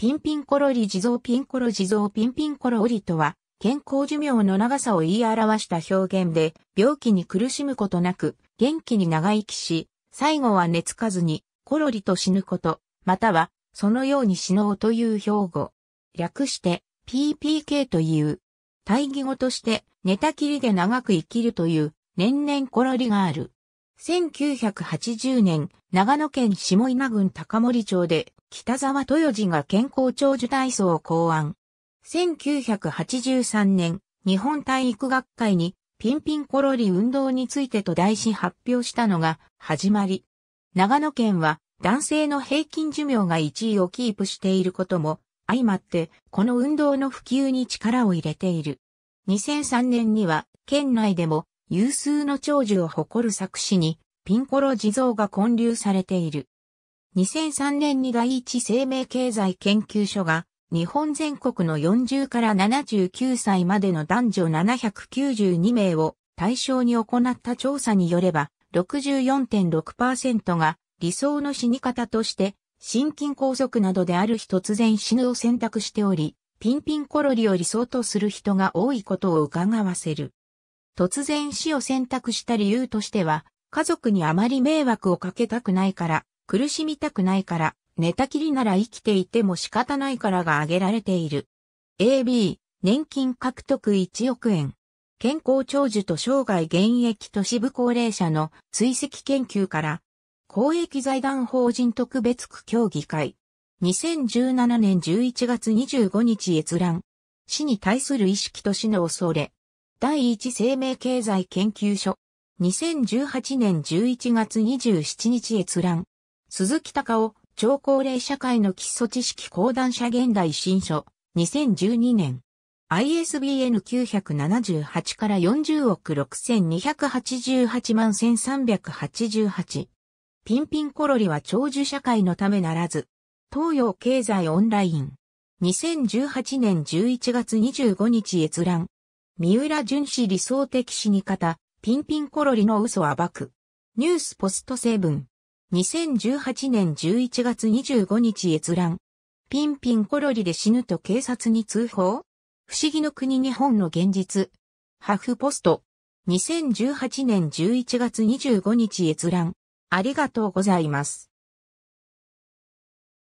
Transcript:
ピンピンコロリ地蔵ピンコロ地蔵ピンピンコロリとは、健康寿命の長さを言い表した表現で、病気に苦しむことなく、元気に長生きし、最後は寝つかずに、コロリと死ぬこと、または、そのように死のうという標語。略して、PPK という。対義語として、寝たきりで長く生きるという、年々コロリがある。1980年、長野県下稲郡高森町で、北沢豊治が健康長寿体操を考案。1983年、日本体育学会に、ピンピンコロリ運動についてと題し発表したのが、始まり。長野県は、男性の平均寿命が1位をキープしていることも、相まって、この運動の普及に力を入れている。2003年には、県内でも、有数の長寿を誇る作詞に、ピンコロ地蔵が建立されている。2003年に第一生命経済研究所が、日本全国の40から79歳までの男女792名を対象に行った調査によれば、64.6%が理想の死に方として、心筋梗塞などである日突然死ぬを選択しており、ピンピンコロリを理想とする人が多いことを伺わせる。突然死を選択した理由としては、家族にあまり迷惑をかけたくないから、苦しみたくないから、寝たきりなら生きていても仕方ないからが挙げられている。AB、年金獲得1億円。健康長寿と生涯現役都市部高齢者の追跡研究から、公益財団法人特別区協議会。2017年11月25日閲覧。死に対する意識と死の恐れ。第一生命経済研究所。2018年11月27日閲覧。鈴木隆夫、超高齢社会の基礎知識講談社現代新書。2012年。ISBN 978から40億6288万1388。ピンピンコロリは長寿社会のためならず。東洋経済オンライン。2018年11月25日閲覧。三浦淳氏理想的死に方、ピンピンコロリの嘘暴く。ニュースポストセブン。2018年11月25日閲覧。ピンピンコロリで死ぬと警察に通報不思議の国日本の現実。ハフポスト。2018年11月25日閲覧。ありがとうございます。